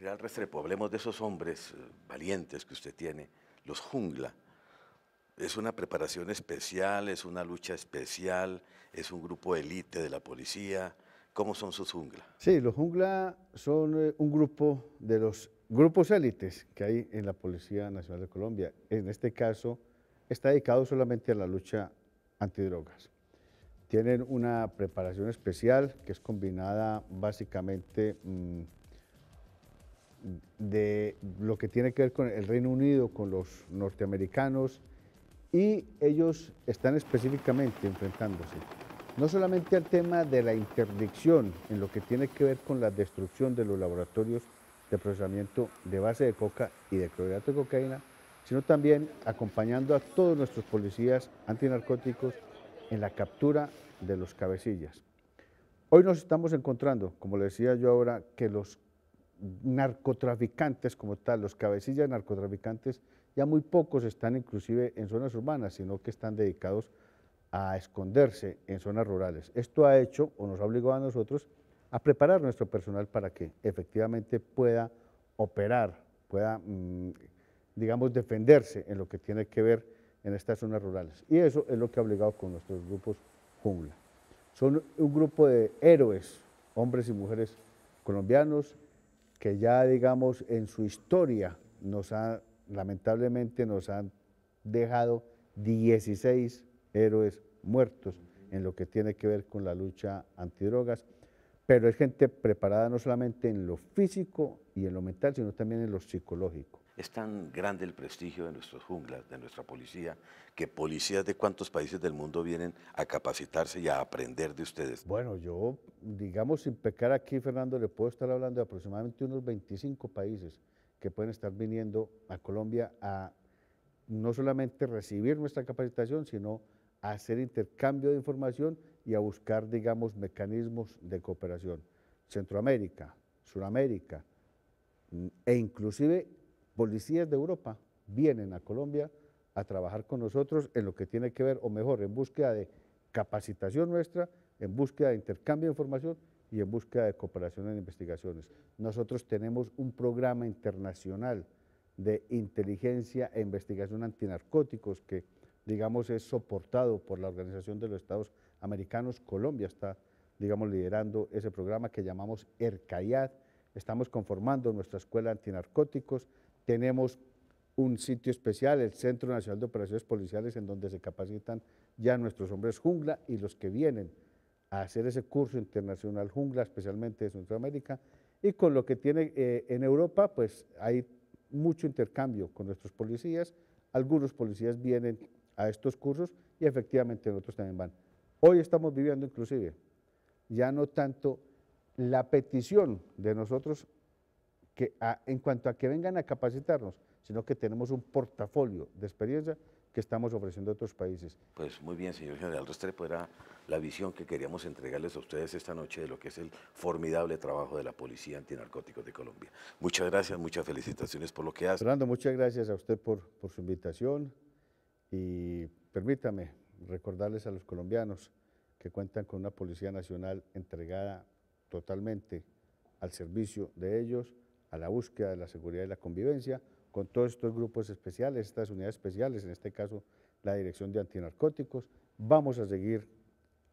General Restrepo, hablemos de esos hombres eh, valientes que usted tiene, los jungla. Es una preparación especial, es una lucha especial, es un grupo élite de la policía. ¿Cómo son sus jungla? Sí, los jungla son eh, un grupo de los grupos élites que hay en la Policía Nacional de Colombia. En este caso, está dedicado solamente a la lucha antidrogas. Tienen una preparación especial que es combinada básicamente mm, de lo que tiene que ver con el Reino Unido, con los norteamericanos, y ellos están específicamente enfrentándose no solamente al tema de la interdicción en lo que tiene que ver con la destrucción de los laboratorios de procesamiento de base de coca y de clorhidrato de cocaína, sino también acompañando a todos nuestros policías antinarcóticos en la captura de los cabecillas. Hoy nos estamos encontrando, como le decía yo ahora, que los narcotraficantes como tal, los cabecillas narcotraficantes, ya muy pocos están inclusive en zonas urbanas, sino que están dedicados a esconderse en zonas rurales. Esto ha hecho o nos ha obligado a nosotros a preparar nuestro personal para que efectivamente pueda operar, pueda, mm, digamos, defenderse en lo que tiene que ver en estas zonas rurales. Y eso es lo que ha obligado con nuestros grupos jungla. Son un grupo de héroes, hombres y mujeres colombianos, que ya, digamos, en su historia nos ha, lamentablemente nos han dejado 16 héroes muertos en lo que tiene que ver con la lucha antidrogas pero es gente preparada no solamente en lo físico y en lo mental, sino también en lo psicológico. Es tan grande el prestigio de nuestros junglas, de nuestra policía, que policías de cuántos países del mundo vienen a capacitarse y a aprender de ustedes. Bueno, yo, digamos, sin pecar aquí, Fernando, le puedo estar hablando de aproximadamente unos 25 países que pueden estar viniendo a Colombia a no solamente recibir nuestra capacitación, sino a hacer intercambio de información y a buscar, digamos, mecanismos de cooperación. Centroamérica, Sudamérica mm, e inclusive policías de Europa vienen a Colombia a trabajar con nosotros en lo que tiene que ver, o mejor, en búsqueda de capacitación nuestra, en búsqueda de intercambio de información y en búsqueda de cooperación en investigaciones. Nosotros tenemos un programa internacional de inteligencia e investigación antinarcóticos que, digamos, es soportado por la Organización de los Estados americanos, Colombia está, digamos, liderando ese programa que llamamos ERCAIAD. Estamos conformando nuestra escuela antinarcóticos, tenemos un sitio especial, el Centro Nacional de Operaciones Policiales, en donde se capacitan ya nuestros hombres jungla y los que vienen a hacer ese curso internacional jungla, especialmente de Centroamérica, y con lo que tiene eh, en Europa, pues hay mucho intercambio con nuestros policías, algunos policías vienen a estos cursos y efectivamente otros también van. Hoy estamos viviendo inclusive ya no tanto la petición de nosotros en cuanto a que vengan a capacitarnos, sino que tenemos un portafolio de experiencia que estamos ofreciendo a otros países. Pues muy bien, señor general Restrepo, era la visión que queríamos entregarles a ustedes esta noche de lo que es el formidable trabajo de la Policía Antinarcóticos de Colombia. Muchas gracias, muchas felicitaciones por lo que hace. Fernando, muchas gracias a usted por su invitación y permítame recordarles a los colombianos que cuentan con una Policía Nacional entregada totalmente al servicio de ellos, a la búsqueda de la seguridad y la convivencia, con todos estos grupos especiales, estas unidades especiales, en este caso la Dirección de Antinarcóticos. Vamos a seguir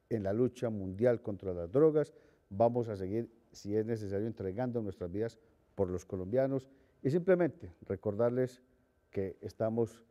en la lucha mundial contra las drogas, vamos a seguir, si es necesario, entregando nuestras vidas por los colombianos y simplemente recordarles que estamos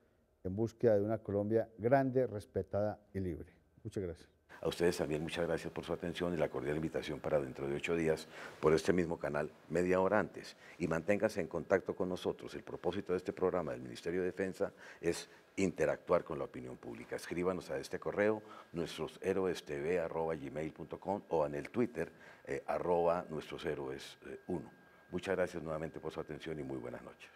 en búsqueda de una Colombia grande, respetada y libre. Muchas gracias. A ustedes también muchas gracias por su atención y la cordial invitación para dentro de ocho días por este mismo canal media hora antes. Y manténgase en contacto con nosotros. El propósito de este programa del Ministerio de Defensa es interactuar con la opinión pública. Escríbanos a este correo, nuestrosheroestv.com o en el Twitter, eh, arroba nuestros 1. Eh, muchas gracias nuevamente por su atención y muy buenas noches.